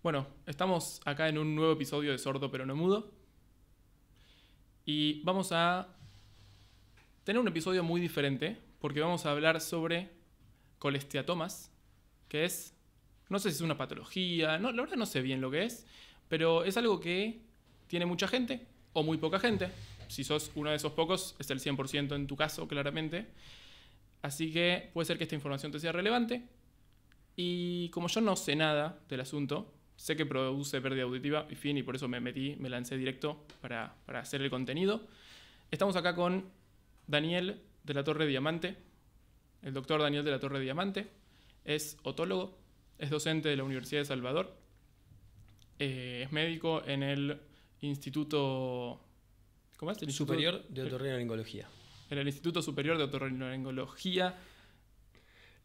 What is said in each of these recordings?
Bueno, estamos acá en un nuevo episodio de Sordo pero no Mudo. Y vamos a tener un episodio muy diferente porque vamos a hablar sobre colesteatomas, que es, no sé si es una patología, no, la verdad no sé bien lo que es, pero es algo que tiene mucha gente o muy poca gente. Si sos uno de esos pocos, es el 100% en tu caso, claramente. Así que puede ser que esta información te sea relevante. Y como yo no sé nada del asunto, sé que produce pérdida auditiva y fin, y por eso me metí, me lancé directo para, para hacer el contenido. Estamos acá con Daniel de la Torre Diamante, el doctor Daniel de la Torre Diamante, es otólogo, es docente de la Universidad de Salvador, eh, es médico en el Instituto, ¿cómo Superior de Otorrinolaringología. En el Instituto Superior de Otorrinolaringología.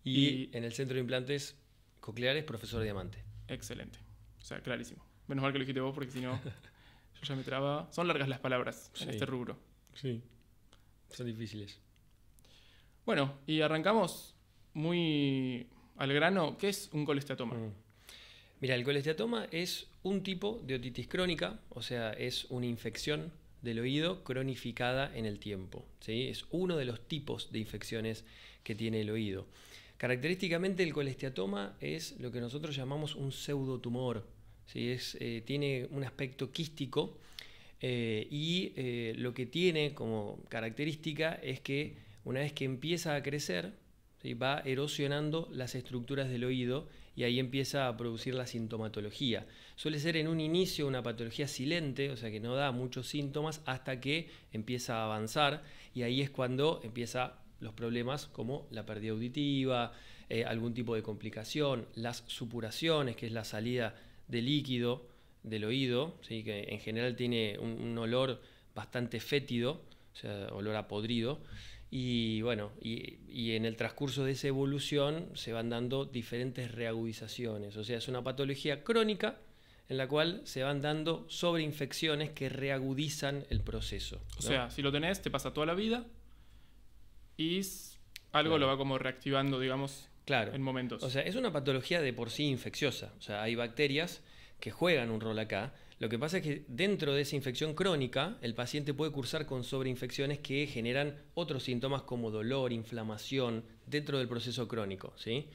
Y, y en el Centro de Implantes Cocleares, profesor Diamante. Excelente. O sea, clarísimo. Menos mal que lo dijiste vos porque si no, yo ya me traba. Son largas las palabras en este rubro. Sí. Son difíciles. Bueno, y arrancamos muy al grano. ¿Qué es un colesteatoma? Mm. Mira, el colesteatoma es un tipo de otitis crónica, o sea, es una infección del oído cronificada en el tiempo. Es uno de los tipos de infecciones que tiene el oído. Característicamente el colesteatoma es lo que nosotros llamamos un pseudotumor es, eh, tiene un aspecto quístico eh, y eh, lo que tiene como característica es que una vez que empieza a crecer, va erosionando las estructuras del oído y ahí empieza a producir la sintomatología. Suele ser en un inicio una patología silente, o sea que no da muchos síntomas hasta que empieza a avanzar y ahí es cuando empiezan los problemas como la pérdida auditiva, algún tipo de complicación, las supuraciones, que es la salida de líquido del oído, que en general tiene un, olor bastante fétido, o sea, olor a podrido. Y bueno, y, en el transcurso de esa evolución se van dando diferentes reagudizaciones. O sea, es una patología crónica en la cual se van dando sobreinfecciones que reagudizan el proceso. O sea, si lo tenés, te pasa toda la vida y algo lo va como reactivando, digamos. Claro. En momentos. O sea, es una patología de por sí infecciosa. O sea, hay bacterias que juegan un rol acá. Lo que pasa es que dentro de esa infección crónica, el paciente puede cursar con sobreinfecciones que generan otros síntomas como dolor, inflamación, dentro del proceso crónico. ¿sí?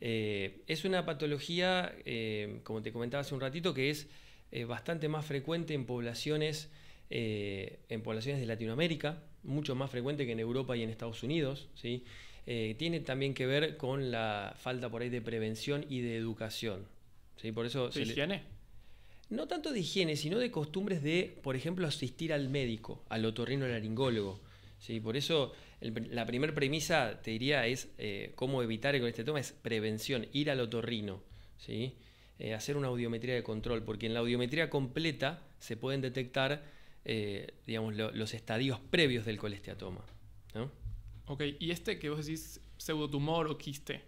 Eh, es una patología, eh, como te comentaba hace un ratito, que es eh, bastante más frecuente en poblaciones, en poblaciones de Latinoamérica, mucho más frecuente que en Europa y en Estados Unidos. ¿sí? Eh, tiene también que ver con la falta por ahí de prevención y de educación. ¿sí? Por eso ¿De higiene? No tanto de higiene, sino de costumbres de, por ejemplo, asistir al médico, al otorrinolaringólogo. ¿sí? Por eso la primera premisa, te diría, es eh, cómo evitar con este es prevención, ir al otorrino. ¿sí? Eh, hacer una audiometría de control, porque en la audiometría completa se pueden detectar digamos, los estadios previos del colesteatoma. ¿no? Ok, y este que vos decís pseudotumor o quiste,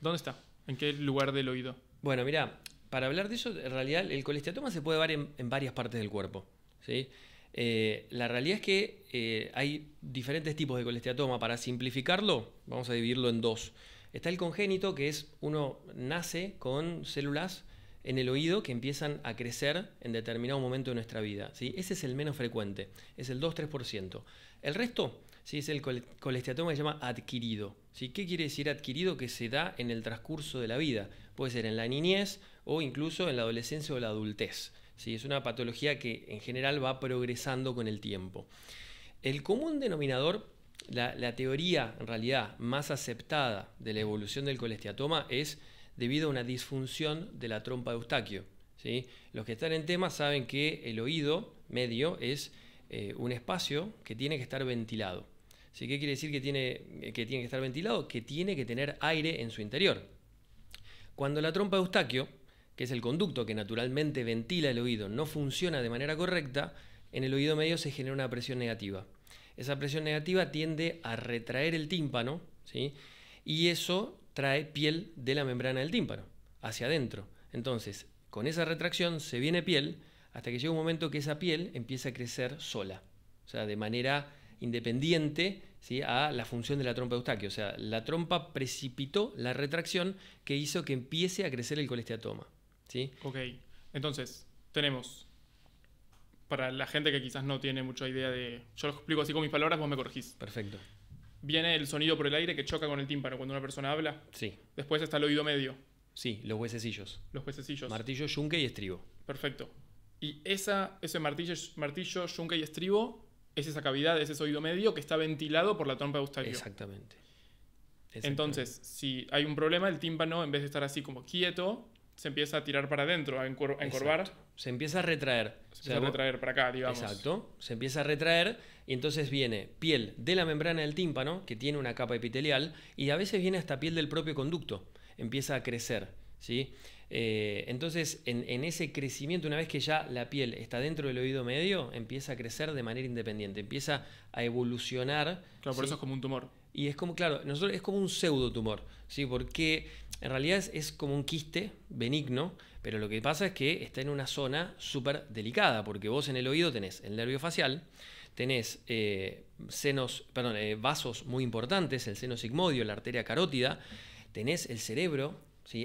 ¿dónde está? ¿En qué lugar del oído? Bueno, mira, para hablar de eso, en realidad el colesteatoma se puede ver en, varias partes del cuerpo. ¿sí? Eh, la realidad es que eh, hay diferentes tipos de colesteatoma. Para simplificarlo, vamos a dividirlo en dos. Está el congénito, que es uno nace con células en el oído que empiezan a crecer en determinado momento de nuestra vida. ¿sí? Ese es el menos frecuente, es el 2-3%. El resto es el colesteatoma que se llama adquirido. ¿Qué quiere decir adquirido? Que se da en el transcurso de la vida. Puede ser en la niñez o incluso en la adolescencia o la adultez. Es una patología que en general va progresando con el tiempo. El común denominador, la, teoría en realidad más aceptada de la evolución del colesteatoma es debido a una disfunción de la trompa de Eustaquio. Los que están en tema saben que el oído medio es eh, un espacio que tiene que estar ventilado. ¿Qué quiere decir que tiene, que que estar ventilado? Que tiene que tener aire en su interior. Cuando la trompa de Eustaquio, que es el conducto que naturalmente ventila el oído, no funciona de manera correcta, en el oído medio se genera una presión negativa. Esa presión negativa tiende a retraer el tímpano, ¿sí? y eso trae piel de la membrana del tímpano hacia adentro. Entonces, con esa retracción se viene piel hasta que llega un momento que esa piel empieza a crecer sola, o sea, de manera independiente a la función de la trompa de Eustaquio. O sea, la trompa precipitó la retracción que hizo que empiece a crecer el colesteatoma. ¿sí? Ok, entonces tenemos, para la gente que quizás no tiene mucha idea de... Yo lo explico así con mis palabras, vos me corregís. Perfecto. Viene el sonido por el aire que choca con el tímpano cuando una persona habla. Sí. Después está el oído medio. Sí, los huesecillos. Los huesecillos. Martillo, yunque y estribo. Perfecto. Y esa, ese martillo, martillo, yunque y estribo es esa cavidad, es ese oído medio que está ventilado por la trompa de Exactamente. Exactamente. Entonces, si hay un problema, el tímpano, en vez de estar así como quieto, se empieza a tirar para adentro, a, encorvar. Se empieza a retraer. Se empieza a retraer para acá, digamos. Exacto. Se empieza a retraer y entonces viene piel de la membrana del tímpano, que tiene una capa epitelial, y a veces viene hasta piel del propio conducto. Empieza a crecer, ¿sí? Eh, entonces, en, ese crecimiento, una vez que ya la piel está dentro del oído medio, empieza a crecer de manera independiente, empieza a evolucionar. Claro, por eso es como un tumor. Y es como, claro, es como un pseudo tumor, ¿sí? Porque en realidad es, como un quiste benigno, pero lo que pasa es que está en una zona súper delicada, porque vos en el oído tenés el nervio facial, tenés eh, senos, eh, vasos muy importantes, el seno sigmodio, la arteria carótida, tenés el cerebro,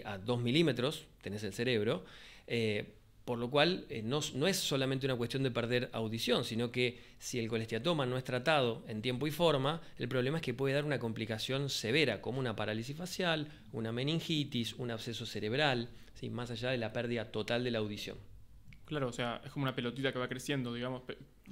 a 2 milímetros tenés el cerebro, eh, por lo cual eh, no, es solamente una cuestión de perder audición, sino que si el colestiatoma no es tratado en tiempo y forma, el problema es que puede dar una complicación severa, como una parálisis facial, una meningitis, un absceso cerebral, más allá de la pérdida total de la audición. Claro, o sea, es como una pelotita que va creciendo, digamos,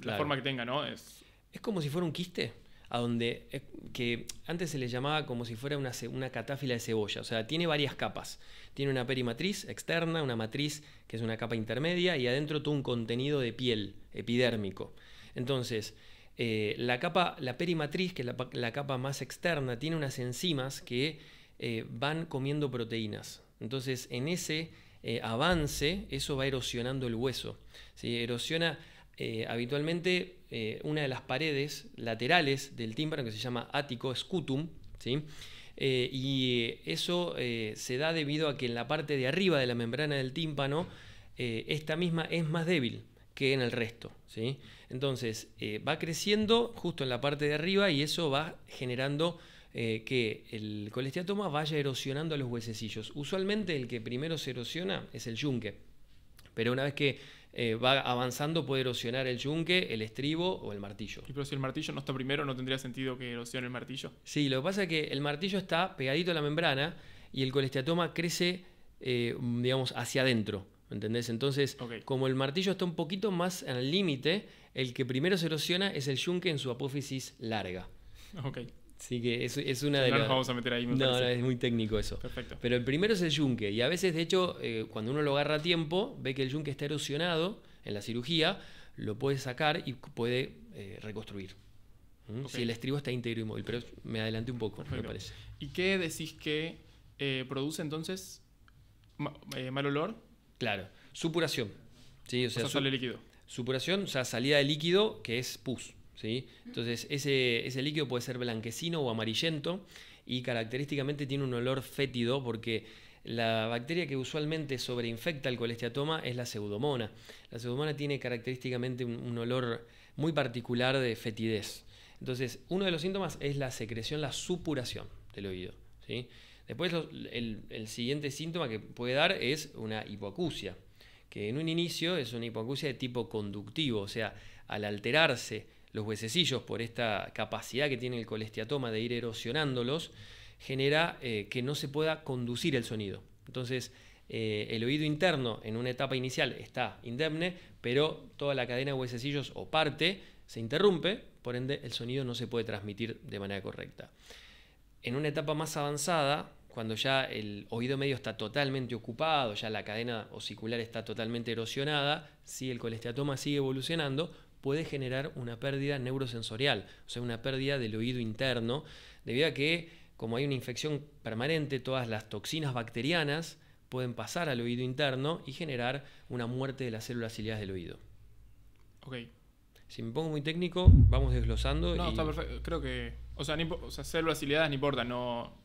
la forma que tenga, ¿no? Es... es como si fuera un quiste a donde eh, que antes se le llamaba como si fuera una, catáfila de cebolla, o sea, tiene varias capas. Tiene una perimatriz externa, una matriz que es una capa intermedia y adentro todo un contenido de piel epidérmico. Entonces, eh, la capa, la perimatriz, que es la, capa más externa, tiene unas enzimas que eh, van comiendo proteínas. Entonces, en ese avance, eso va erosionando el hueso. ¿sí? Erosiona eh, habitualmente eh, una de las paredes laterales del tímpano que se llama ático scutum, ¿sí? Eh, y eso se da debido a que en la parte de arriba de la membrana del tímpano esta misma es más débil que en el resto. ¿sí? Entonces va creciendo justo en la parte de arriba y eso va generando que el colesteatoma vaya erosionando a los huesecillos. Usualmente el que primero se erosiona es el yunque, pero una vez que eh, va avanzando puede erosionar el yunque, el estribo o el martillo. Y pero si el martillo no está primero, no tendría sentido que erosione el martillo. Sí, lo que pasa es que el martillo está pegadito a la membrana y el colesteatoma crece, eh, mm, digamos, hacia adentro. ¿Entendés? Entonces, como el martillo está un poquito más al límite, el que primero se erosiona es el yunque en su apófisis larga. Ok que es, es una de no las. Nos vamos a meter ahí, No, no, es muy técnico eso. Perfecto. Pero el primero es el yunque. Y a veces, de hecho, eh, cuando uno lo agarra a tiempo, ve que el yunque está erosionado en la cirugía, lo puede sacar y puede eh, reconstruir. ¿Mm? Si el estribo está íntegro y móvil. Pero me adelanté un poco, me parece. ¿Y qué decís que eh, produce entonces mal olor? Claro, supuración. Sí, o sea, líquido. Supuración, o sea, salida de líquido que es pus. Entonces ese, líquido puede ser blanquecino o amarillento y característicamente tiene un olor fétido porque la bacteria que usualmente sobreinfecta el colestiatoma es la pseudomona. La pseudomona tiene característicamente un, olor muy particular de fetidez. Entonces, uno de los síntomas es la secreción, la supuración del oído. ¿sí? Después, el, el, siguiente síntoma que puede dar es una hipoacusia, que en un inicio es una hipoacusia de tipo conductivo, o sea, al alterarse los huesecillos por esta capacidad que tiene el colestiatoma de ir erosionándolos, genera eh, que no se pueda conducir el sonido. Entonces, eh, el oído interno en una etapa inicial está indemne, pero toda la cadena de huesecillos o parte se interrumpe, por ende el sonido no se puede transmitir de manera correcta. En una etapa más avanzada, cuando ya el oído medio está totalmente ocupado, ya la cadena osicular está totalmente erosionada, si el colestiatoma sigue evolucionando, puede generar una pérdida neurosensorial, o sea, una pérdida del oído interno, debido a que como hay una infección permanente, todas las toxinas bacterianas pueden pasar al oído interno y generar una muerte de las células ciliadas del oído. Ok. Si me pongo muy técnico, vamos desglosando. No, está perfecto. Creo que. O sea, células ciliadas no importa, no.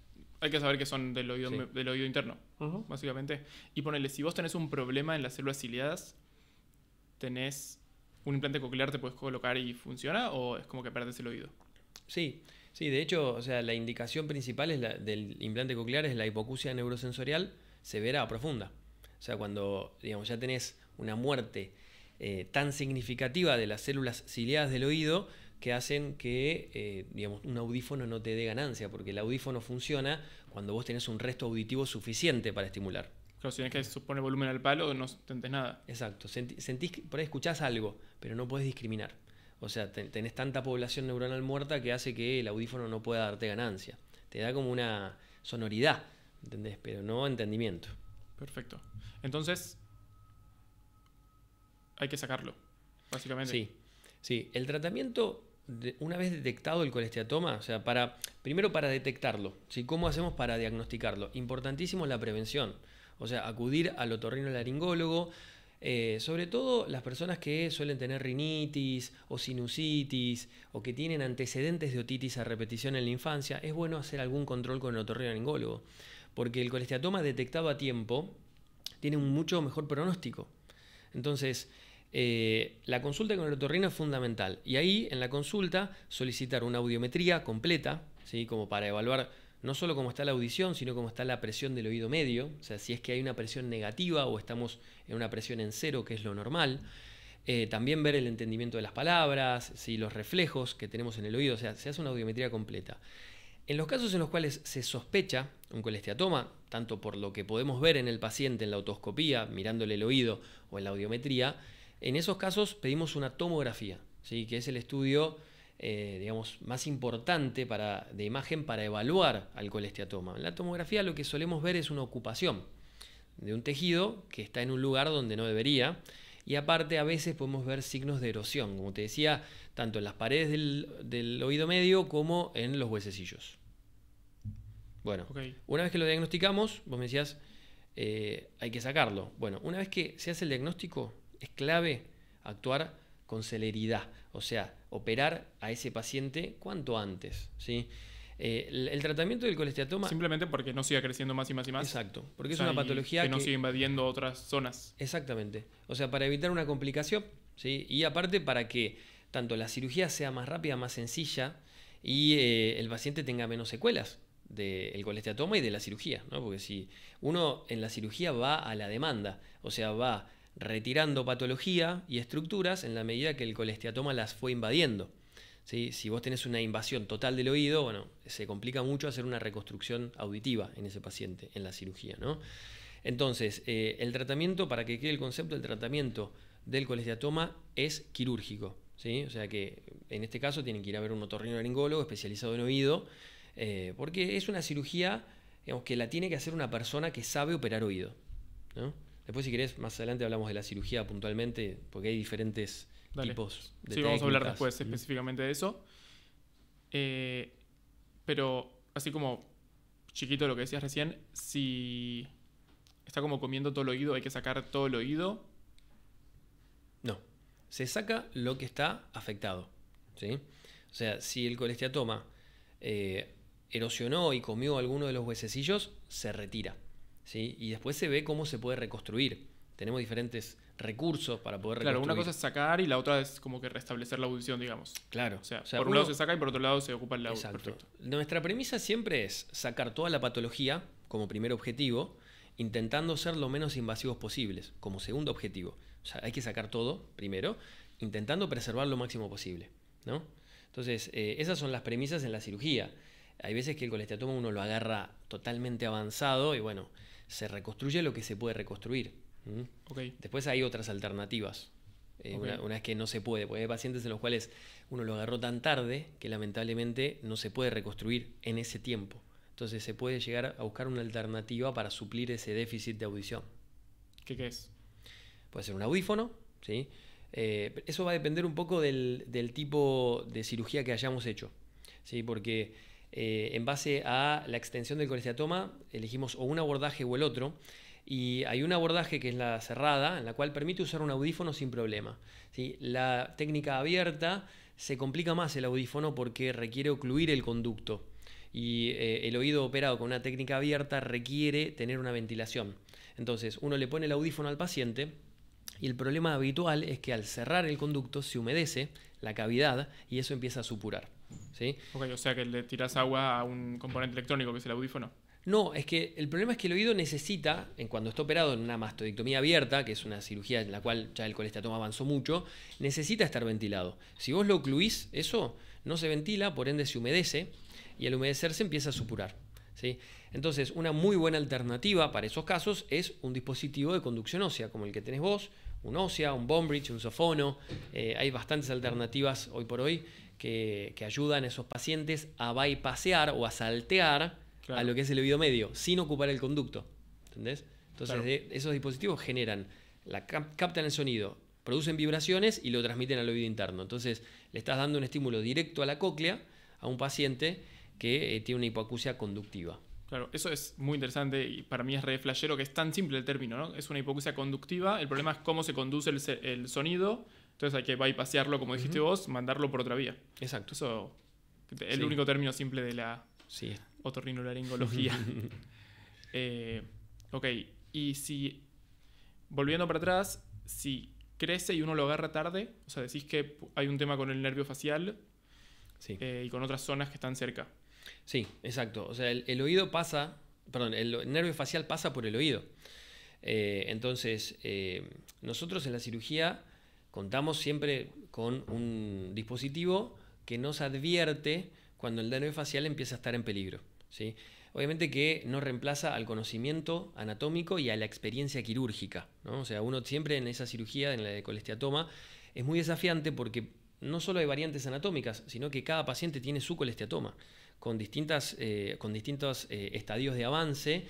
Hay que saber que son del oído, del oído interno, básicamente. Y ponele, si vos tenés un problema en las células ciliadas, tenés un implante coclear te puedes colocar y funciona o es como que perdes el oído? Sí, sí, de hecho, o sea, la indicación principal es del implante coclear es la hipocusia neurosensorial severa o profunda. O sea, cuando digamos, ya tenés una muerte eh, tan significativa de las células ciliadas del oído que hacen que eh, digamos, un audífono no te dé ganancia, porque el audífono funciona cuando vos tenés un resto auditivo suficiente para estimular. Claro, si tienes que supone volumen al palo, no sentís nada. Exacto. sentís por ahí escuchás algo, pero no puedes discriminar. O sea, tenés tanta población neuronal muerta que hace que el audífono no pueda darte ganancia. Te da como una sonoridad, ¿entendés? Pero no entendimiento. Perfecto. Entonces, hay que sacarlo, básicamente. Sí, sí. El tratamiento, una vez detectado el colesteatoma, o sea, para, primero para detectarlo, ¿sí? ¿cómo hacemos para diagnosticarlo? Importantísimo la prevención. O sea, acudir al otorrinolaringólogo, laringólogo. Eh, sobre todo las personas que suelen tener rinitis o sinusitis o que tienen antecedentes de otitis a repetición en la infancia, es bueno hacer algún control con el otorrinolaringólogo, porque el colesteatoma detectado a tiempo tiene un mucho mejor pronóstico. Entonces, eh, la consulta con el otorrino es fundamental y ahí en la consulta solicitar una audiometría completa, ¿sí? como para evaluar no solo cómo está la audición, sino cómo está la presión del oído medio, o sea, si es que hay una presión negativa o estamos en una presión en cero, que es lo normal. Eh, también ver el entendimiento de las palabras, si los reflejos que tenemos en el oído, o sea, se hace una audiometría completa. En los casos en los cuales se sospecha un colesteatoma, tanto por lo que podemos ver en el paciente en la autoscopía, mirándole el oído o en la audiometría, en esos casos pedimos una tomografía, ¿sí? que es el estudio eh, digamos, más importante para, de imagen para evaluar al colesteatoma. En la tomografía lo que solemos ver es una ocupación de un tejido que está en un lugar donde no debería. Y aparte a veces podemos ver signos de erosión, como te decía, tanto en las paredes del, oído medio como en los huesecillos. Bueno, una vez que lo diagnosticamos, vos me decías, eh, hay que sacarlo. Bueno, una vez que se hace el diagnóstico, es clave actuar con celeridad, o sea, operar a ese paciente cuanto antes. ¿sí? Eh, el, tratamiento del colesteatoma... Simplemente porque no siga creciendo más y más y más. Exacto, porque es una patología... Que no siga invadiendo otras zonas. Exactamente, o sea, para evitar una complicación, ¿sí? y aparte para que tanto la cirugía sea más rápida, más sencilla, y eh, el paciente tenga menos secuelas del colesteatoma y de la cirugía, ¿no? porque si uno en la cirugía va a la demanda, o sea, va retirando patología y estructuras en la medida que el colesteatoma las fue invadiendo. Si vos tenés una invasión total del oído, bueno, se complica mucho hacer una reconstrucción auditiva en ese paciente, en la cirugía. ¿no? Entonces, eh, el tratamiento, para que quede el concepto, el tratamiento del colesteatoma es quirúrgico. ¿sí? O sea que en este caso tienen que ir a ver un otorrinolaringólogo especializado en oído, eh, porque es una cirugía que la tiene que hacer una persona que sabe operar oído. ¿no? Después, si querés, más adelante hablamos de la cirugía puntualmente, porque hay diferentes tipos de Sí, vamos a hablar después específicamente de eso. Eh, pero, así como chiquito lo que decías recién, si está como comiendo todo el oído, ¿hay que sacar todo el oído? No. Se saca lo que está afectado. O sea, si el colesteatoma eh, erosionó y comió alguno de los huesecillos, se retira y después se ve cómo se puede reconstruir. Tenemos diferentes recursos para poder reconstruir. Claro, una cosa es sacar y la otra es como que restablecer la audición, digamos. Claro. O sea, por un lado se saca y por otro lado se ocupa el lado. Nuestra premisa siempre es sacar toda la patología como primer objetivo, intentando ser lo menos invasivos posibles, como segundo objetivo. O sea, hay que sacar todo primero, intentando preservar lo máximo posible, ¿no? Entonces, eh, esas son las premisas en la cirugía. Hay veces que el colesteatoma uno lo agarra totalmente avanzado y bueno, se reconstruye lo que se puede reconstruir. Después hay otras alternativas. Eh, una, vez que no se puede, porque hay pacientes en los cuales uno lo agarró tan tarde que lamentablemente no se puede reconstruir en ese tiempo. Entonces se puede llegar a buscar una alternativa para suplir ese déficit de audición. ¿Qué, es? Puede ser un audífono, ¿sí? Eh, eso va a depender un poco del, del tipo de cirugía que hayamos hecho, ¿sí? Porque eh, en base a la extensión del colesteatoma, elegimos o un abordaje o el otro. Y hay un abordaje que es la cerrada, en la cual permite usar un audífono sin problema. La técnica abierta se complica más el audífono porque requiere ocluir el conducto. Y eh, el oído operado con una técnica abierta requiere tener una ventilación. Entonces, uno le pone el audífono al paciente, y el problema habitual es que al cerrar el conducto se humedece la cavidad y eso empieza a supurar. ¿sí? o sea que le tiras agua a un componente electrónico que es el audífono. No, es que el problema es que el oído necesita, en cuando está operado en una mastodictomía abierta, que es una cirugía en la cual ya el colestatoma avanzó mucho, necesita estar ventilado. Si vos lo ocluís, eso no se ventila, por ende se humedece, y al humedecerse empieza a supurar. ¿sí? Entonces, una muy buena alternativa para esos casos es un dispositivo de conducción ósea, como el que tenés vos, un ósea, un bombridge, un sofono. Eh, hay bastantes alternativas hoy por hoy que, ayudan a esos pacientes a bypassear o a saltear a lo que es el oído medio sin ocupar el conducto. Entonces, esos dispositivos generan, la, captan el sonido, producen vibraciones y lo transmiten al oído interno. Entonces, le estás dando un estímulo directo a la cóclea a un paciente que eh, tiene una hipoacusia conductiva. Claro, eso es muy interesante y para mí es re flashero, que es tan simple el término, ¿no? Es una hipocresía conductiva, el problema es cómo se conduce el, el sonido, entonces hay que bypassarlo, como dijiste vos, mandarlo por otra vía. Exacto. Eso es el único término simple de la sí. otorrinolaringología. Eh, ok, y si, volviendo para atrás, si crece y uno lo agarra tarde, o sea, decís que hay un tema con el nervio facial eh, y con otras zonas que están cerca. Sí, exacto. O sea, el, oído pasa, perdón, el nervio facial pasa por el oído. Eh, entonces, eh, nosotros en la cirugía contamos siempre con un dispositivo que nos advierte cuando el nervio facial empieza a estar en peligro. ¿sí? Obviamente que no reemplaza al conocimiento anatómico y a la experiencia quirúrgica. ¿no? O sea, uno siempre en esa cirugía, en la de colestiatoma, es muy desafiante porque no solo hay variantes anatómicas, sino que cada paciente tiene su colestiatoma con, distintas, eh, con distintos eh, estadios de avance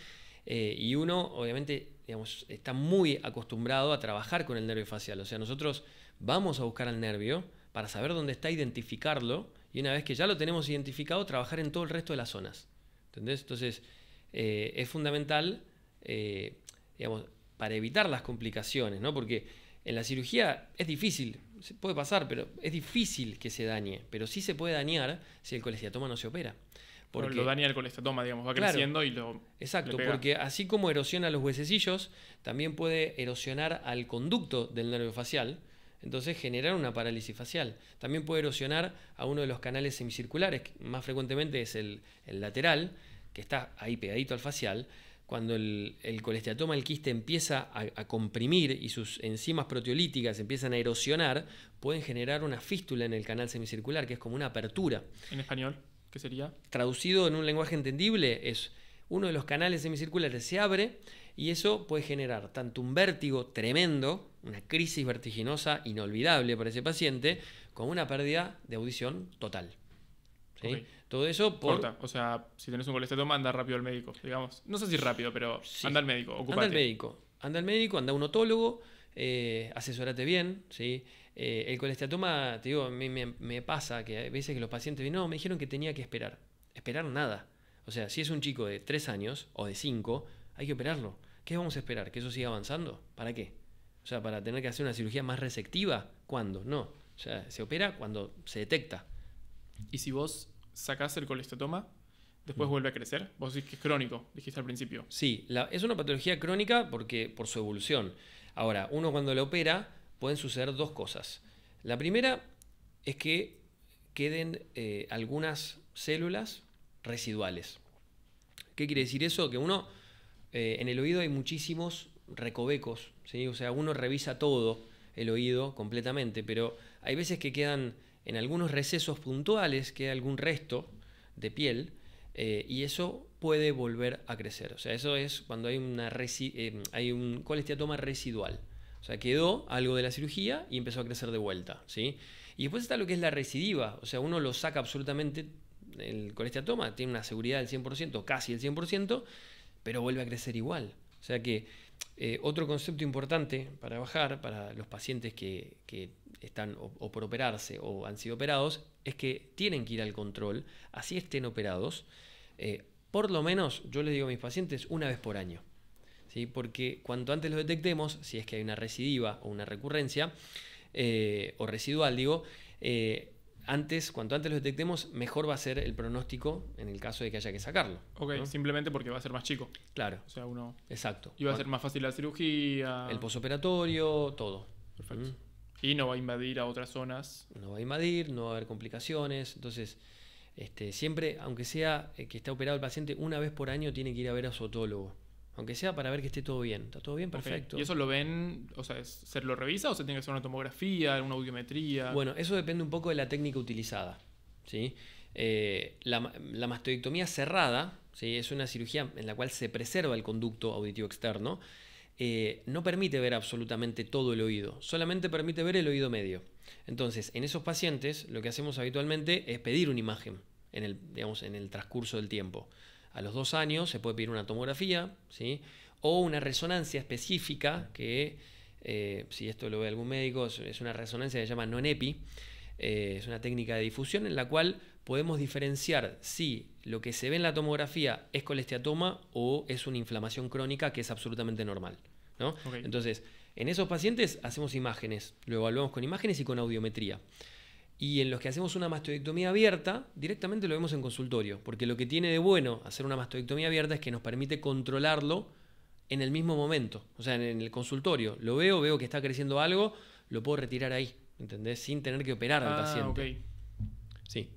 eh, y uno obviamente digamos, está muy acostumbrado a trabajar con el nervio facial. O sea, nosotros vamos a buscar al nervio para saber dónde está, identificarlo y una vez que ya lo tenemos identificado, trabajar en todo el resto de las zonas. Entonces, es fundamental, para evitar las complicaciones, ¿no? Porque en la cirugía es difícil se puede pasar, pero es difícil que se dañe, pero sí se puede dañar si el colestiatoma no se opera. pero lo daña el colestiatoma, digamos, va creciendo y lo. Exacto, porque así como erosiona los huesecillos, también puede erosionar al conducto del nervio facial, entonces generar una parálisis facial. También puede erosionar a uno de los canales semicirculares, más frecuentemente es el, el lateral, que está ahí pegadito al facial cuando el, el colesteatoma el quiste empieza a, comprimir y sus enzimas proteolíticas empiezan a erosionar, pueden generar una fístula en el canal semicircular, que es como una apertura. ¿En español? ¿Qué sería? Traducido en un lenguaje entendible, es uno de los canales semicirculares se abre y eso puede generar tanto un vértigo tremendo, una crisis vertiginosa inolvidable para ese paciente, como una pérdida de audición total. ¿sí? Todo eso por... O sea, si tienes un colesterol, anda rápido al médico, digamos. No sé si rápido, pero anda al médico, ocupate. Anda al médico, anda al médico, anda un otólogo, eh, asesórate bien, ¿sí? Eh, el colestatoma, te digo, me, me, pasa que a veces que los pacientes no, me dijeron que tenía que esperar. Esperar nada. O sea, si es un chico de 3 años o de 5, hay que operarlo. ¿Qué vamos a esperar? ¿Que eso siga avanzando? ¿Para qué? O sea, para tener que hacer una cirugía más receptiva? ¿cuándo? No. O sea, se opera cuando se detecta. Y si vos sacás el colestatoma, después mm. vuelve a crecer. Vos decís que es crónico, dijiste al principio. Sí, es una patología crónica porque por su evolución. Ahora, uno cuando le opera pueden suceder dos cosas. La primera es que queden eh, algunas células residuales. ¿Qué quiere decir eso? Que uno, eh, en el oído hay muchísimos recovecos, o sea, uno revisa todo el oído completamente, pero hay veces que quedan en algunos recesos puntuales queda algún resto de piel eh, y eso puede volver a crecer. O sea, eso es cuando hay, una eh, hay un colesteatoma residual. O sea, quedó algo de la cirugía y empezó a crecer de vuelta. ¿sí? Y después está lo que es la recidiva. O sea, uno lo saca absolutamente, el colesteatoma tiene una seguridad del 100%, casi el 100%, pero vuelve a crecer igual. O sea que eh, otro concepto importante para bajar para los pacientes que, están o, por operarse o han sido operados es que tienen que ir al control, así estén operados, eh, por lo menos yo les digo a mis pacientes una vez por año. ¿sí? Porque cuanto antes lo detectemos, si es que hay una recidiva o una recurrencia, eh, o residual digo, antes, cuanto antes lo detectemos, mejor va a ser el pronóstico en el caso de que haya que sacarlo. Ok, simplemente porque va a ser más chico. Claro. O sea, uno. Exacto. Y va a ser más fácil la cirugía. El posoperatorio, todo. Perfecto. Mm. Y no va a invadir a otras zonas. No va a invadir, no va a haber complicaciones. Entonces, este, siempre, aunque sea eh, que esté operado el paciente, una vez por año tiene que ir a ver a su otólogo. Aunque sea para ver que esté todo bien. Está todo bien, perfecto. ¿Y eso lo ven, o sea, se lo revisa o se tiene que hacer una tomografía, una audiometría? Bueno, eso depende un poco de la técnica utilizada. ¿sí? Eh, la, la, mastoidectomía cerrada, ¿sí? es una cirugía en la cual se preserva el conducto auditivo externo, eh, no permite ver absolutamente todo el oído, solamente permite ver el oído medio. Entonces, en esos pacientes lo que hacemos habitualmente es pedir una imagen en el transcurso del tiempo a los dos años se puede pedir una tomografía, ¿sí? o una resonancia específica, que eh, si esto lo ve algún médico, es una resonancia que se llama non-EPI, eh, es una técnica de difusión en la cual podemos diferenciar si lo que se ve en la tomografía es colesteatoma o es una inflamación crónica que es absolutamente normal. Entonces, en esos pacientes hacemos imágenes, lo evaluamos con imágenes y con audiometría. Y en los que hacemos una mastoidectomía abierta, directamente lo vemos en consultorio, porque lo que tiene de bueno hacer una mastoidectomía abierta es que nos permite controlarlo en el mismo momento, o sea, en el consultorio. Lo veo, veo que está creciendo algo, lo puedo retirar ahí, ¿entendés? Sin tener que operar al ah, paciente. Sí.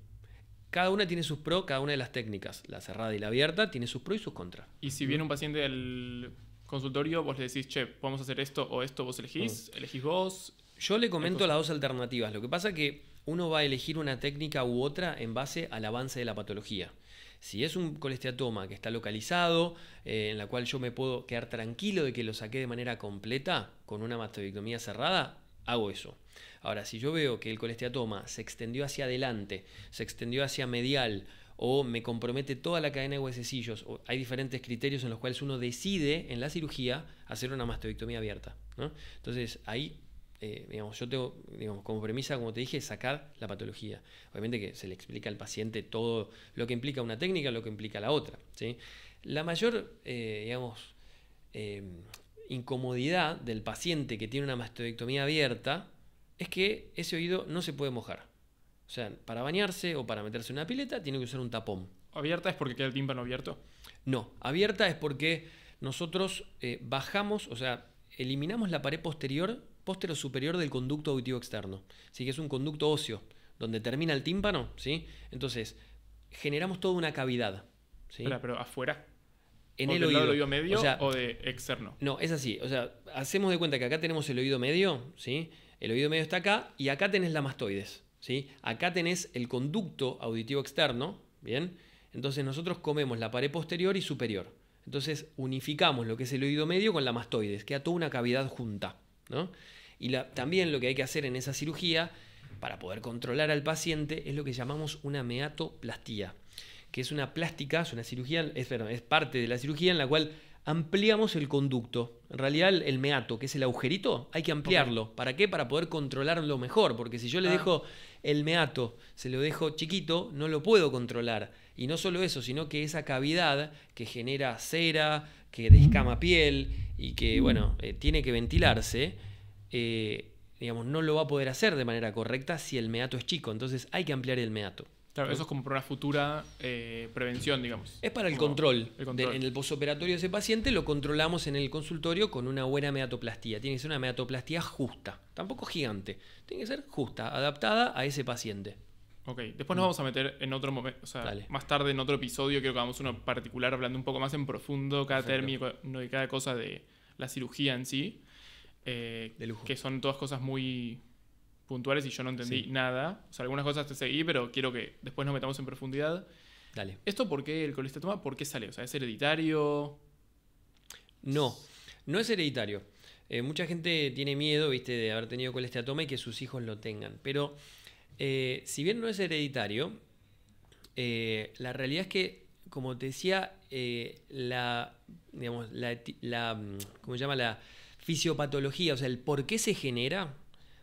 Cada una tiene sus pros, cada una de las técnicas, la cerrada y la abierta, tiene sus pros y sus contras. Y si viene un paciente del consultorio, vos le decís, che, podemos hacer esto o esto, vos elegís, mm. elegís vos. Yo le comento las dos alternativas. Lo que pasa que uno va a elegir una técnica u otra en base al avance de la patología. Si es un colesteatoma que está localizado, eh, en la cual yo me puedo quedar tranquilo de que lo saqué de manera completa, con una mastoidectomía cerrada, hago eso. Ahora, si yo veo que el colesteatoma se extendió hacia adelante, se extendió hacia medial, o me compromete toda la cadena de huesecillos. hay diferentes criterios en los cuales uno decide en la cirugía hacer una mastoidectomía abierta. Entonces ahí eh, yo tengo como premisa, como te dije, sacar la patología. Obviamente que se le explica al paciente todo lo que implica una técnica, lo que implica la otra. ¿sí? La mayor, eh, digamos, eh, incomodidad del paciente que tiene una mastectomía abierta es que ese oído no se puede mojar. O sea, para bañarse o para meterse en una pileta tiene que usar un tapón. ¿Abierta es porque queda el tímpano abierto? No, abierta es porque nosotros bajamos, o sea, eliminamos la pared posterior póstero superior del conducto auditivo externo. Así que es un conducto óseo, donde termina el tímpano, ¿sí? Entonces, generamos toda una cavidad. ¿sí? Pero, afuera. En el oído. medio o, de externo? No, es así. O sea, hacemos de cuenta que acá tenemos el oído medio, ¿sí? El oído medio está acá y acá tenés la mastoides, ¿sí? Acá tenés el conducto auditivo externo, ¿bien? Entonces nosotros comemos la pared posterior y superior. Entonces unificamos lo que es el oído medio con la mastoides, queda toda una cavidad junta. Y también lo que hay que hacer en esa cirugía, para poder controlar al paciente, es lo que llamamos una meatoplastía, que es una plástica, es una cirugía, es, parte de la cirugía en la cual ampliamos el conducto. En realidad, el meato, que es el agujerito, hay que ampliarlo. ¿Para qué? Para poder controlarlo mejor. Porque si yo le ah. dejo el meato, se lo dejo chiquito, no lo puedo controlar. Y no solo eso, sino que esa cavidad que genera cera, que descama piel y que, bueno, eh, tiene que ventilarse, eh, digamos, no lo va a poder hacer de manera correcta si el meato es chico. Entonces hay que ampliar el meato. Claro, eso es como para una futura eh, prevención, digamos. Es para el control. en el posoperatorio de ese paciente lo controlamos en el consultorio con una buena meatoplastía. Tiene que ser una meatoplastía justa, tampoco gigante. Tiene que ser justa, adaptada a ese paciente. Ok, después nos mm. vamos a meter en otro momento, o sea, más tarde en otro episodio, creo que vamos uno particular hablando un poco más en profundo cada término y cada cosa de la cirugía en sí, eh, que son todas cosas muy puntuales y yo no entendí nada, o sea, algunas cosas te seguí, pero quiero que después nos metamos en profundidad. Dale. ¿Esto por qué el colesteatoma? ¿Por qué sale? O sea, ¿es hereditario? No, no es hereditario. Eh, mucha gente tiene miedo, viste, de haber tenido colesteatoma y que sus hijos lo tengan, pero eh, si bien no es hereditario, eh, la realidad es que, como te decía, eh, la, la, mm, se llama? la fisiopatología, o sea, el por qué se genera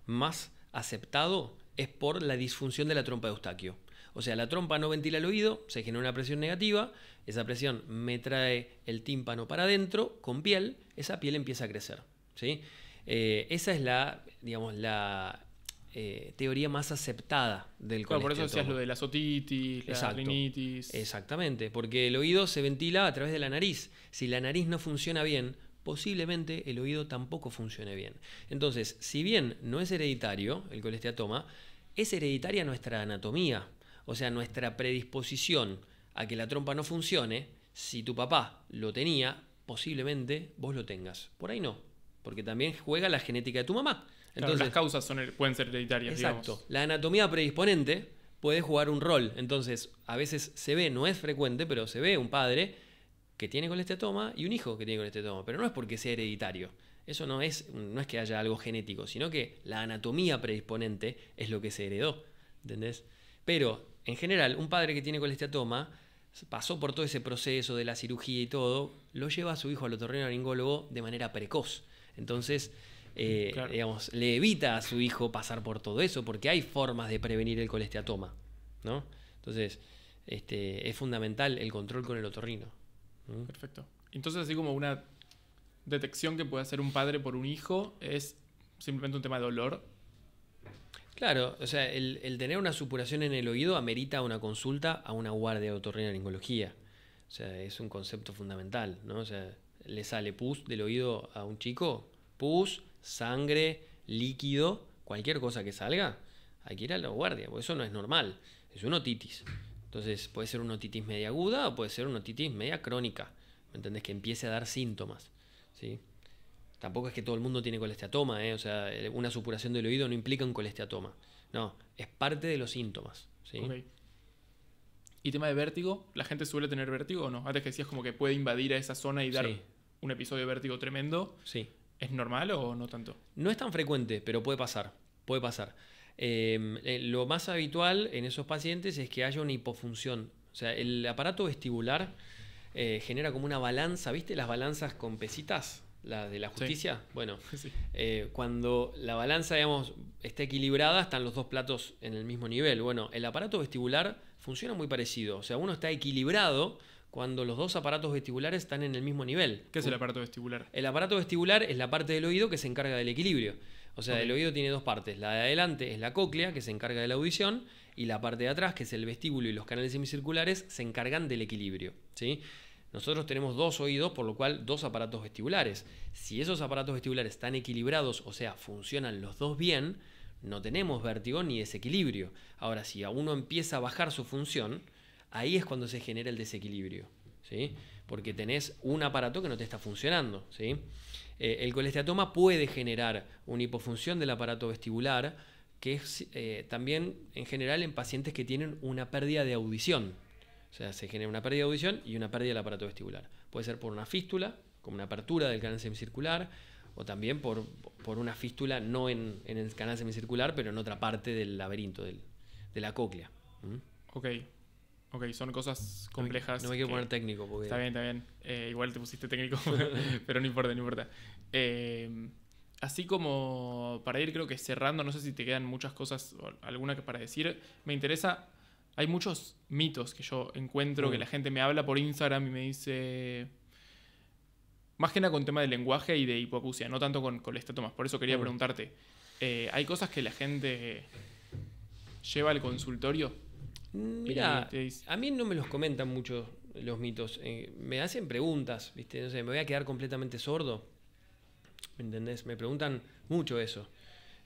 más aceptado es por la disfunción de la trompa de Eustaquio. O sea, la trompa no ventila el oído, se genera una presión negativa, esa presión me trae el tímpano para adentro con piel, esa piel empieza a crecer. ¿sí? esa es la, digamos, la, eh, teoría más aceptada del claro, Por eso decías lo de la otitis, la Exactamente, porque el oído se ventila a través de la nariz. Si la nariz no funciona bien, posiblemente el oído tampoco funcione bien. Entonces, si bien no es hereditario el colesteatoma, es hereditaria nuestra anatomía, o sea, nuestra predisposición a que la trompa no funcione. Si tu papá lo tenía, posiblemente vos lo tengas. Por ahí no, porque también juega la genética de tu mamá. Entonces, las causas son, pueden ser hereditarias. Exacto. La anatomía predisponente puede jugar un rol. Entonces, a veces se ve, no es frecuente, pero se ve un padre que tiene colestiatoma y un hijo que tiene colestiatoma pero no es porque sea hereditario. Eso no es, no es que haya algo genético, sino que la anatomía predisponente es lo que se heredó. ¿Entendés? Pero, en general, un padre que tiene colesteatoma pasó por todo ese proceso de la cirugía y todo, lo lleva a su hijo al otorrinolaringólogo de manera precoz. Entonces, eh, le evita a su hijo pasar por todo eso, porque hay formas de prevenir el colesteatoma, ¿no? Entonces, este, es fundamental el control con el otorrino. Perfecto. Entonces, así como una detección que puede hacer un padre por un hijo es simplemente un tema de dolor. Claro, o sea, el, tener una supuración en el oído amerita una consulta a una guardia de otorrinolaringología. O sea, es un concepto fundamental, ¿no? O sea, le sale pus del oído a un chico, pus, sangre, líquido, cualquier cosa que salga, hay que ir a la guardia, porque eso no es normal, es una otitis. Entonces puede ser una otitis media aguda o puede ser una otitis media crónica, ¿me entendés? Que empiece a dar síntomas, ¿sí? Tampoco es que todo el mundo tiene colesteatoma, ¿eh? o sea, una supuración del oído no implica un colesteatoma. No, es parte de los síntomas. ¿Y tema de vértigo? ¿La gente suele tener vértigo o no? Antes que decías como que puede invadir a esa zona y dar un episodio de vértigo tremendo. Sí. ¿Es normal o no tanto? No es tan frecuente, pero puede pasar. Puede pasar. Em, eh, lo más habitual en esos pacientes es que haya una hipofunción. O sea, el aparato vestibular eh, genera como una balanza, ¿viste las balanzas con pesitas? La de la justicia. Bueno, eh, cuando la balanza, digamos, está equilibrada, están los dos platos en el mismo nivel. Bueno, el aparato vestibular funciona muy parecido. O sea, uno está equilibrado cuando los dos aparatos vestibulares están en el mismo nivel. ¿Qué es el aparato vestibular? El aparato vestibular es la parte del oído que se encarga del equilibrio. O sea, el oído tiene dos partes. La de adelante es la cóclea, que se encarga de la audición, y la parte de atrás, que es el vestíbulo y los canales semicirculares, se encargan del equilibrio. ¿sí? Nosotros tenemos dos oídos, por lo cual dos aparatos vestibulares. Si esos aparatos vestibulares están equilibrados, o sea, funcionan los dos bien, no tenemos vértigo ni desequilibrio. Ahora, si a uno empieza a bajar su función, ahí es cuando se genera el desequilibrio, ¿sí? porque tenés un aparato que no te está funcionando. ¿sí? Eh, el colesteatoma puede generar una hipofunción del aparato vestibular, que es eh, también en general en pacientes que tienen una pérdida de audición. O sea, se genera una pérdida de audición y una pérdida del aparato vestibular. Puede ser por una fístula, como una apertura del canal semicircular, o también por, una fístula no en, el canal semicircular, pero en otra parte del laberinto, de la cóclea. ¿Mm? Ok, son cosas complejas. No me, que, poner técnico. Porque... Está bien, está bien. Eh, igual te pusiste técnico, pero no importa, no importa. Eh, así como para ir, creo que cerrando, no sé si te quedan muchas cosas, o alguna para decir, me interesa. Hay muchos mitos que yo encuentro, que mm. la gente me habla por Instagram y me dice. Más que nada con tema de lenguaje y de hipoacusia, no tanto con, colestatomas, más. Por eso quería mm. preguntarte. Eh, ¿Hay cosas que la gente lleva al consultorio Mira, a mí no me los comentan mucho los mitos. Eh, me hacen preguntas, ¿viste? No me voy a quedar completamente sordo. ¿Me entendés? Me preguntan mucho eso.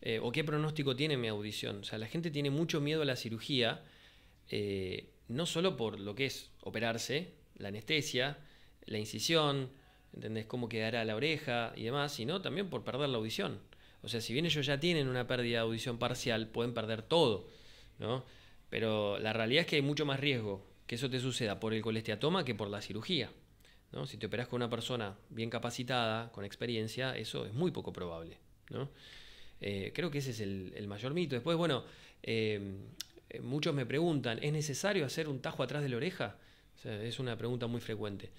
Eh, ¿O qué pronóstico tiene mi audición? O sea, la gente tiene mucho miedo a la cirugía, eh, no solo por lo que es operarse, la anestesia, la incisión, ¿entendés? Cómo quedará la oreja y demás, sino también por perder la audición. O sea, si bien ellos ya tienen una pérdida de audición parcial, pueden perder todo, ¿no? Pero la realidad es que hay mucho más riesgo que eso te suceda por el colesteatoma que por la cirugía. ¿no? Si te operas con una persona bien capacitada, con experiencia, eso es muy poco probable. Eh, creo que ese es el, mayor mito. Después, bueno, eh, muchos me preguntan, ¿es necesario hacer un tajo atrás de la oreja? es una pregunta muy frecuente.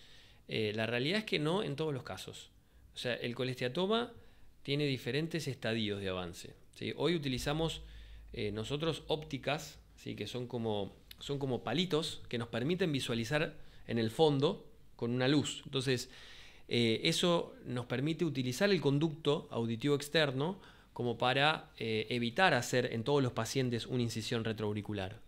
Eh, la realidad es que no en todos los casos. O sea, el colesteatoma tiene diferentes estadios de avance. Hoy utilizamos nosotros ópticas que son como, son como palitos que nos permiten visualizar en el fondo con una luz. Entonces, eh, eso nos permite utilizar el conducto auditivo externo como para eh, evitar hacer en todos los pacientes una incisión retroauricular.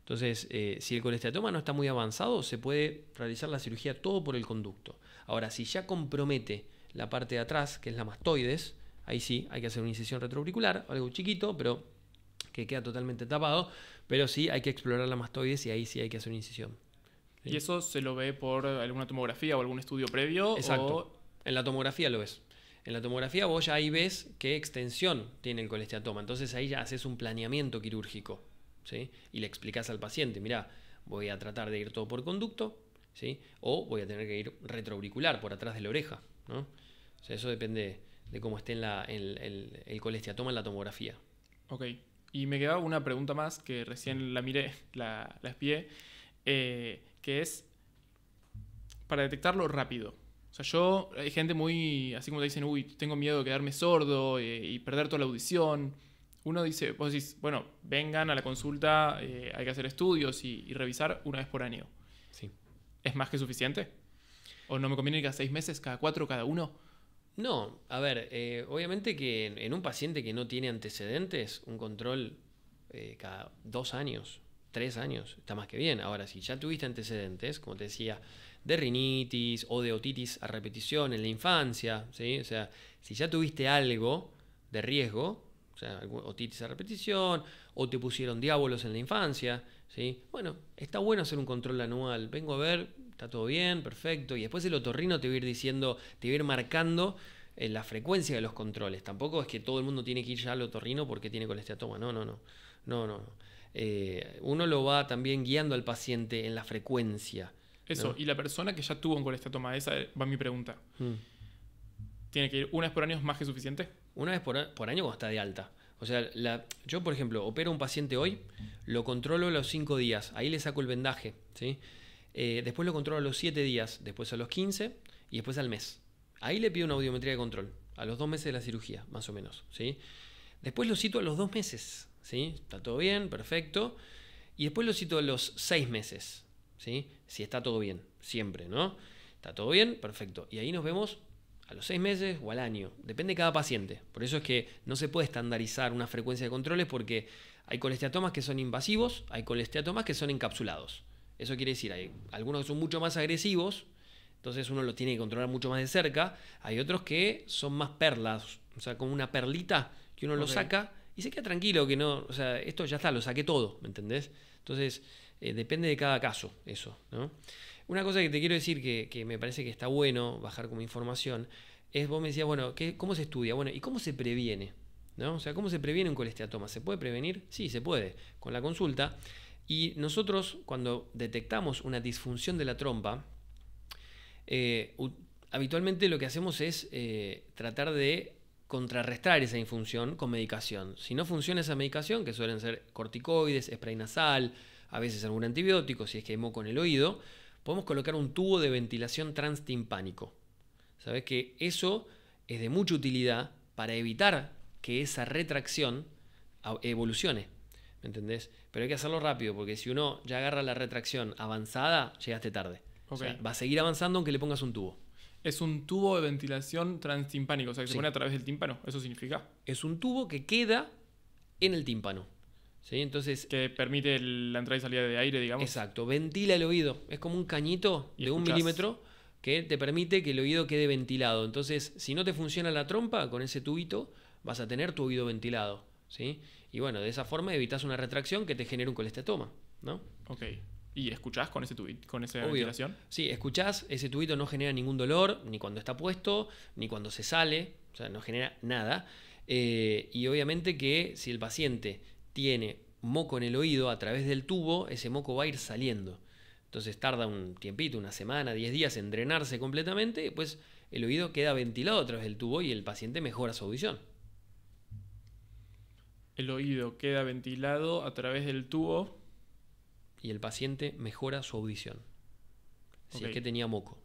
Entonces, eh, si el colesteatoma no está muy avanzado, se puede realizar la cirugía todo por el conducto. Ahora, si ya compromete la parte de atrás, que es la mastoides, ahí sí hay que hacer una incisión retroauricular, algo chiquito, pero que queda totalmente tapado, pero sí hay que explorar la mastoides y ahí sí hay que hacer una incisión. ¿Y eso se lo ve por alguna tomografía o algún estudio previo? Exacto. En la tomografía lo ves. En la tomografía vos ya ahí ves qué extensión tiene el colesteatoma. Entonces ahí ya haces un planeamiento quirúrgico. ¿sí? Y le explicas al paciente, mira, voy a tratar de ir todo por conducto, ¿sí? o voy a tener que ir retroauricular, por atrás de la oreja. ¿no? eso depende de cómo esté el colesteatoma en la tomografía. Ok. Y me quedaba una pregunta más que recién la miré, la, espié, eh, que es para detectarlo rápido. O sea, yo, hay gente muy, así como te dicen, uy, tengo miedo de quedarme sordo eh, y perder toda la audición. Uno dice, vos decís, bueno, vengan a la consulta, eh, hay que hacer estudios y, revisar una vez por año. Sí. ¿Es más que suficiente? ¿O no me conviene ir cada seis meses, cada cuatro, cada uno? No, a ver, eh, obviamente que en, un paciente que no tiene antecedentes, un control eh, cada dos años, tres años, está más que bien. Ahora, si ya tuviste antecedentes, como te decía, de rinitis o de otitis a repetición en la infancia, ¿sí? o sea, si ya tuviste algo de riesgo, o sea, otitis a repetición, o te pusieron diábolos en la infancia, ¿sí? bueno, está bueno hacer un control anual. Vengo a ver está todo bien, perfecto. Y después el otorrino te va a ir diciendo, te va a ir marcando eh, la frecuencia de los controles. Tampoco es que todo el mundo tiene que ir ya al otorrino porque tiene colesteatoma. No, no, no. No, no. Eh, uno lo va también guiando al paciente en la frecuencia. Eso, y la persona que ya tuvo un colesteatoma, esa eh, va mi pregunta. Mm. ¿Tiene que ir una vez por año más que suficiente? Una vez por, año cuando está de alta. O sea, yo, por ejemplo, opero a un paciente hoy, lo controlo los cinco días, ahí le saco el vendaje, ¿sí? Eh, después lo controlo a los 7 días, después a los 15 y después al mes. Ahí le pido una audiometría de control, a los dos meses de la cirugía, más o menos. ¿sí? Después lo cito a los dos meses, ¿sí? está todo bien, perfecto. Y después lo cito a los seis meses, ¿sí? si está todo bien, siempre, ¿no? Está todo bien, perfecto. Y ahí nos vemos a los seis meses o al año, depende de cada paciente. Por eso es que no se puede estandarizar una frecuencia de controles porque hay colesteatomas que son invasivos, hay colesteatomas que son encapsulados. Eso quiere decir, hay algunos que son mucho más agresivos, entonces uno lo tiene que controlar mucho más de cerca. Hay otros que son más perlas, o sea, como una perlita que uno lo saca y se queda tranquilo que no, o sea, esto ya está, lo saqué todo, ¿me entendés? Entonces, eh, depende de cada caso eso, Una cosa que te quiero decir que, me parece que está bueno bajar como información es, vos me decías, bueno, ¿cómo se estudia? Bueno, ¿y cómo se previene? ¿No? O sea, ¿cómo se previene un colesteatoma? ¿Se puede prevenir? Sí, se puede, con la consulta. Y nosotros cuando detectamos una disfunción de la trompa, eh, habitualmente lo que hacemos es eh, tratar de contrarrestar esa infunción con medicación. Si no funciona esa medicación, que suelen ser corticoides, spray nasal, a veces algún antibiótico, si es que hay moco en el oído, podemos colocar un tubo de ventilación transtimpánico. Sabes que eso es de mucha utilidad para evitar que esa retracción evolucione ¿Me entendés? Pero hay que hacerlo rápido, porque si uno ya agarra la retracción avanzada, llegaste tarde. va a seguir avanzando aunque le pongas un tubo. Es un tubo de ventilación transtimpánico, o sea, que se pone a través del tímpano, eso significa. Es un tubo que queda en el tímpano. ¿Sí? Entonces, que permite la entrada y salida de aire, digamos. Exacto, ventila el oído. Es como un cañito de un milímetro que te permite que el oído quede ventilado. Entonces, si no te funciona la trompa con ese tubito, vas a tener tu oído ventilado. ¿sí? Y bueno, de esa forma evitas una retracción que te genera un colestatoma, ¿no? Ok. ¿Y escuchás con ese tubito con esa ventilación? Sí, escuchás, ese tubito no genera ningún dolor, ni cuando está puesto, ni cuando se sale, o sea, no genera nada. Eh, y obviamente que si el paciente tiene moco en el oído a través del tubo, ese moco va a ir saliendo. Entonces tarda un tiempito, una semana, 10 días en drenarse completamente, pues el oído queda ventilado a través del tubo y el paciente mejora su audición el oído queda ventilado a través del tubo. Y el paciente mejora su audición. Si es que tenía moco.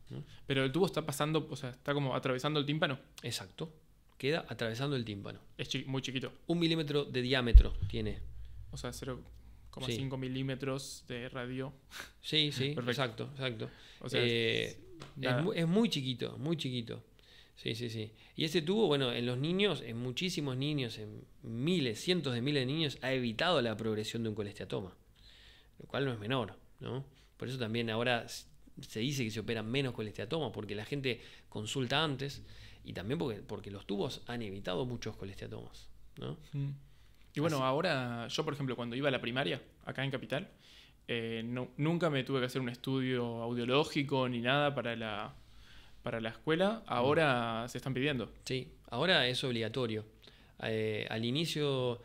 Pero el tubo está pasando, o sea, está como atravesando el tímpano. Exacto. Queda atravesando el tímpano. Es muy chiquito. Un milímetro de diámetro tiene. O sea, 0,5 milímetros de radio. Sí, sí, exacto, exacto. O sea, eh, es, muy chiquito, muy chiquito. Sí, sí, sí. Y ese tubo, bueno, en los niños, en muchísimos niños, en miles, cientos de miles de niños, ha evitado la progresión de un colesteatoma, lo cual no es menor, ¿no? Por eso también ahora se dice que se operan menos colestiatomas, porque la gente consulta antes y también porque, porque los tubos han evitado muchos colesteatomas, ¿no? Mm. Y bueno, ahora yo, por ejemplo, cuando iba a la primaria, acá en Capital, eh, nunca me tuve que hacer un estudio audiológico ni nada para la para la escuela ahora se están pidiendo. Sí, ahora es obligatorio. Eh, al, inicio,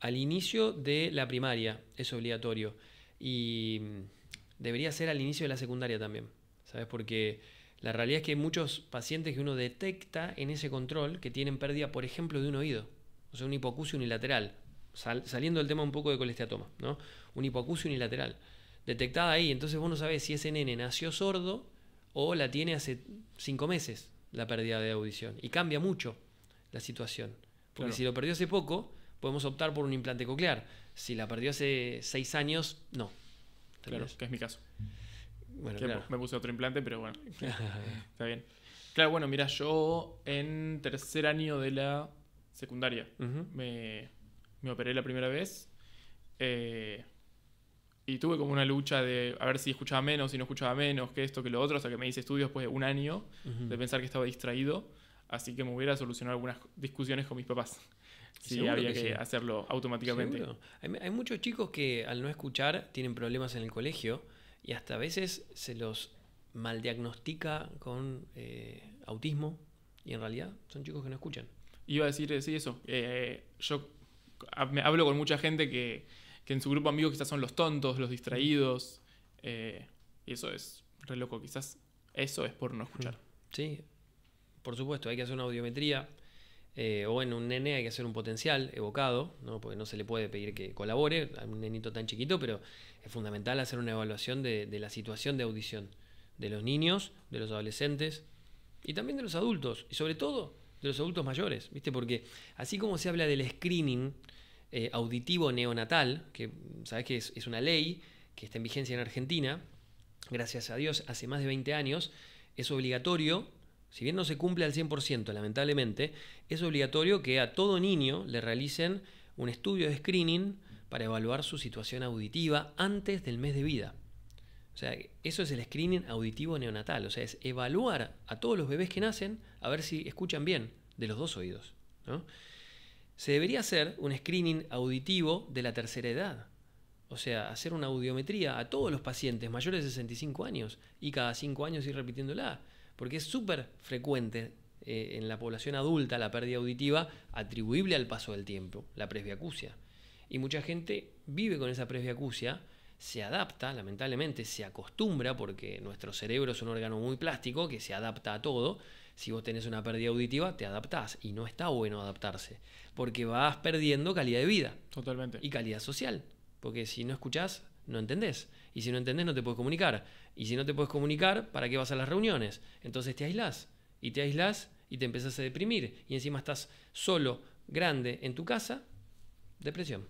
al inicio de la primaria es obligatorio y debería ser al inicio de la secundaria también, ¿sabes? Porque la realidad es que hay muchos pacientes que uno detecta en ese control que tienen pérdida, por ejemplo, de un oído, o sea, un hipocusio unilateral, saliendo del tema un poco de colesteatoma, ¿no? Un hipocusio unilateral, detectada ahí, entonces vos no sabés si ese nene nació sordo o la tiene hace cinco meses la pérdida de audición. Y cambia mucho la situación. Porque si lo perdió hace poco, podemos optar por un implante coclear. Si la perdió hace seis años, no. Claro, que es mi caso. Bueno, Me puse otro implante, pero bueno. está bien. Claro, bueno, mira, yo en tercer año de la secundaria me, me, operé la primera vez. Eh, y tuve como una lucha de a ver si escuchaba menos, si no escuchaba menos, que esto, que lo otro, sea, que me hice estudios después de un año de pensar que estaba distraído. Así que me hubiera solucionado algunas discusiones con mis papás. Si había que, hacerlo automáticamente. Hay, muchos chicos que al no escuchar tienen problemas en el colegio y hasta a veces se los maldiagnostica con eh, autismo y en realidad son chicos que no escuchan. Iba a decir, sí, eso. Eh, yo hablo con mucha gente que que en su grupo de amigos quizás son los tontos, los distraídos. Eh, y eso es re loco, quizás eso es por no escuchar. Sí, por supuesto, hay que hacer una audiometría. Eh, o en un nene hay que hacer un potencial evocado, ¿no? porque no se le puede pedir que colabore a un nenito tan chiquito, pero es fundamental hacer una evaluación de, de la situación de audición de los niños, de los adolescentes y también de los adultos, y sobre todo de los adultos mayores, ¿viste? Porque así como se habla del screening, eh, auditivo neonatal, que sabes que es, es, una ley que está en vigencia en Argentina, gracias a Dios, hace más de 20 años, es obligatorio, si bien no se cumple al 100%, lamentablemente, es obligatorio que a todo niño le realicen un estudio de screening para evaluar su situación auditiva antes del mes de vida. O sea, eso es el screening auditivo neonatal, o sea, es evaluar a todos los bebés que nacen a ver si escuchan bien de los dos oídos. ¿no? se debería hacer un screening auditivo de la tercera edad. O sea, hacer una audiometría a todos los pacientes mayores de 65 años y cada 5 años ir repitiéndola. Porque es súper frecuente eh, en la población adulta la pérdida auditiva atribuible al paso del tiempo, la presbiacusia. Y mucha gente vive con esa presbiacusia, se adapta, lamentablemente, se acostumbra porque nuestro cerebro es un órgano muy plástico que se adapta a todo si vos tenés una pérdida auditiva, te adaptás y no está bueno adaptarse, porque vas perdiendo calidad de vida. Totalmente. Y calidad social, porque si no escuchás, no entendés. Y si no entendés, no te puedes comunicar. Y si no te puedes comunicar, ¿para qué vas a las reuniones? Entonces te aislás. Y te aislás y te empezás a deprimir. Y encima estás solo, grande, en tu casa. Depresión.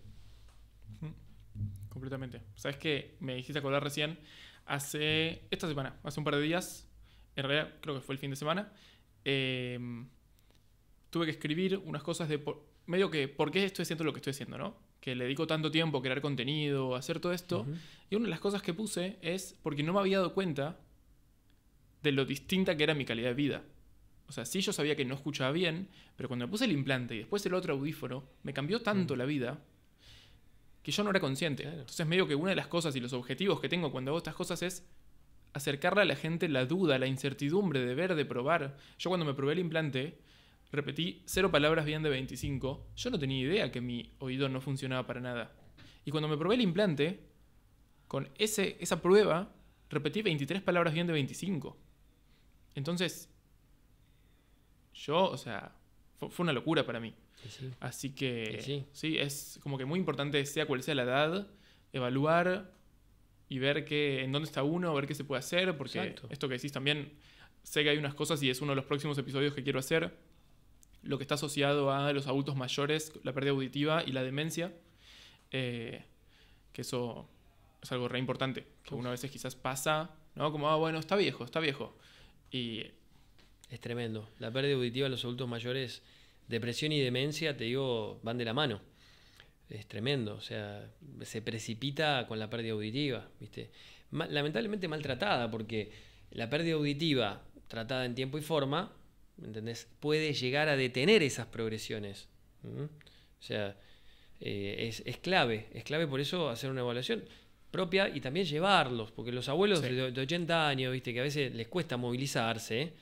Completamente. ¿Sabes qué? Me dijiste acordar recién, hace esta semana, hace un par de días, en realidad creo que fue el fin de semana, Em, tuve que escribir unas cosas de... medio que, ¿por qué estoy haciendo lo que estoy haciendo, no? Que le dedico tanto tiempo a crear contenido, a hacer todo esto. Y una de las cosas que puse es porque no me había dado cuenta de lo distinta que era mi calidad de vida. O sea, sí yo sabía que no escuchaba bien, pero cuando me puse el implante y después el otro audífono, me cambió tanto mm. la vida que yo no era consciente. Entonces medio que una de las cosas y los objetivos que tengo cuando hago estas cosas es acercarle a la gente la duda, la incertidumbre de ver, de probar. Yo cuando me probé el implante, repetí cero palabras bien de 25, yo no tenía idea que mi oído no funcionaba para nada. Y cuando me probé el implante, con ese, esa prueba, repetí 23 palabras bien de 25. Entonces, yo, o sea, fue, una locura para mí. Así que, sí, es como que muy importante, sea cual sea la edad, evaluar y ver qué, en dónde está uno, ver qué se puede hacer, porque esto que decís también, sé que hay unas cosas y es uno de los próximos episodios que quiero hacer, lo que está asociado a los adultos mayores, la pérdida auditiva y la demencia, eh, que eso es algo re importante, que uno a veces quizás pasa, ¿no? Como, ah, bueno, está viejo, está viejo. Y... Es tremendo. La pérdida auditiva en los adultos mayores, depresión y demencia, te digo, van de la mano es tremendo, o sea, se precipita con la pérdida auditiva, ¿viste? lamentablemente maltratada, porque la pérdida auditiva tratada en tiempo y forma, ¿entendés? Puede llegar a detener esas progresiones. O sea, eh, es, clave, es clave por eso hacer una evaluación propia y también llevarlos, porque los abuelos de, 80 años, viste, que a veces les cuesta movilizarse,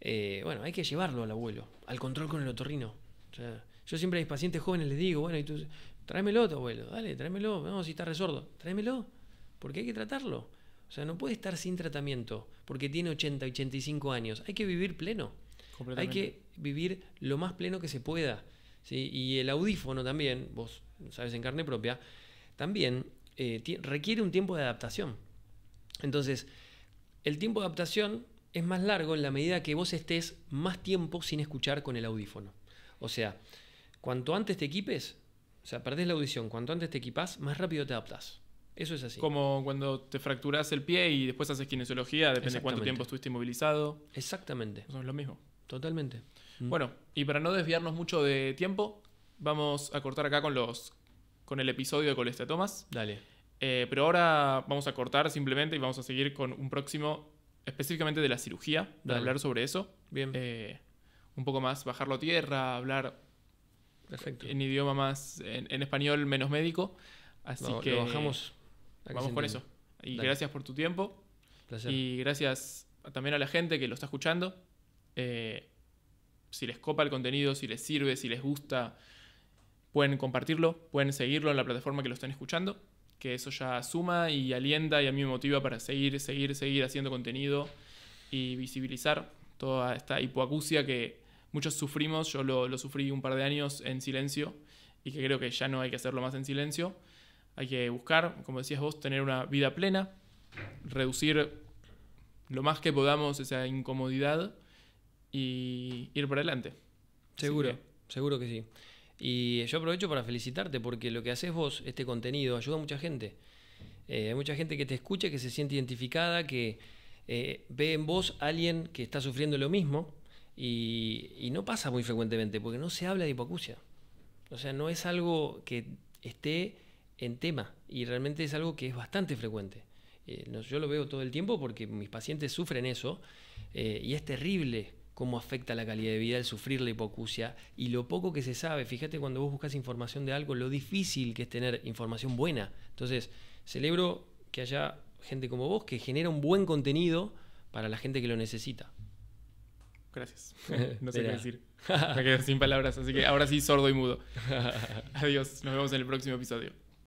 eh, bueno, hay que llevarlo al abuelo, al control con el otorrino. O yo siempre a mis pacientes jóvenes les digo, bueno, y tú, Tráemelo tu abuelo, dale, tráemelo. Vamos, si está resordo, tráemelo, porque hay que tratarlo. O sea, no puede estar sin tratamiento porque tiene 80, 85 años. Hay que vivir pleno. Hay que vivir lo más pleno que se pueda. Y el audífono también, vos sabes en carne propia, también eh, requiere un tiempo de adaptación. Entonces, el tiempo de adaptación es más largo en la medida que vos estés más tiempo sin escuchar con el audífono. O sea, cuanto antes te equipes, o sea, perdés la audición. Cuanto antes te equipás, más rápido te adaptás. Eso es así. Como cuando te fracturas el pie y después haces kinesiología, depende de cuánto tiempo estuviste inmovilizado. Exactamente. Eso es lo mismo. Totalmente. Mm. Bueno, y para no desviarnos mucho de tiempo, vamos a cortar acá con los con el episodio de colestatomas. Dale. Eh, pero ahora vamos a cortar simplemente y vamos a seguir con un próximo específicamente de la cirugía, de hablar sobre eso. Bien. Eh, un poco más, bajarlo a tierra, hablar en idioma más, en, español menos médico. Así que bajamos. vamos con eso. Y gracias por tu tiempo. Y gracias también a la gente que lo está escuchando. Eh, si les copa el contenido, si les sirve, si les gusta, pueden compartirlo, pueden seguirlo en la plataforma que lo están escuchando, que eso ya suma y alienta y a mí me motiva para seguir, seguir, seguir haciendo contenido y visibilizar toda esta hipoacusia que muchos sufrimos, yo lo, sufrí un par de años en silencio y que creo que ya no hay que hacerlo más en silencio. Hay que buscar, como decías vos, tener una vida plena, reducir lo más que podamos esa incomodidad y ir para adelante. Seguro, seguro que sí. Y yo aprovecho para felicitarte porque lo que haces vos, este contenido, ayuda a mucha gente. Eh, hay mucha gente que te escucha, que se siente identificada, que eh, ve en vos a alguien que está sufriendo lo mismo y, no pasa muy frecuentemente porque no se habla de hipoacusia. O sea, no es algo que esté en tema y realmente es algo que es bastante frecuente. Eh, yo lo veo todo el tiempo porque mis pacientes sufren eso eh, y es terrible cómo afecta la calidad de vida el sufrir la hipoacusia y lo poco que se sabe. Fíjate cuando vos buscas información de algo, lo difícil que es tener información buena. Entonces, celebro que haya gente como vos que genera un buen contenido para la gente que lo necesita. Gracias. No sé qué decir. Me quedo sin palabras, así que ahora sí sordo y mudo. Adiós, nos vemos en el próximo episodio.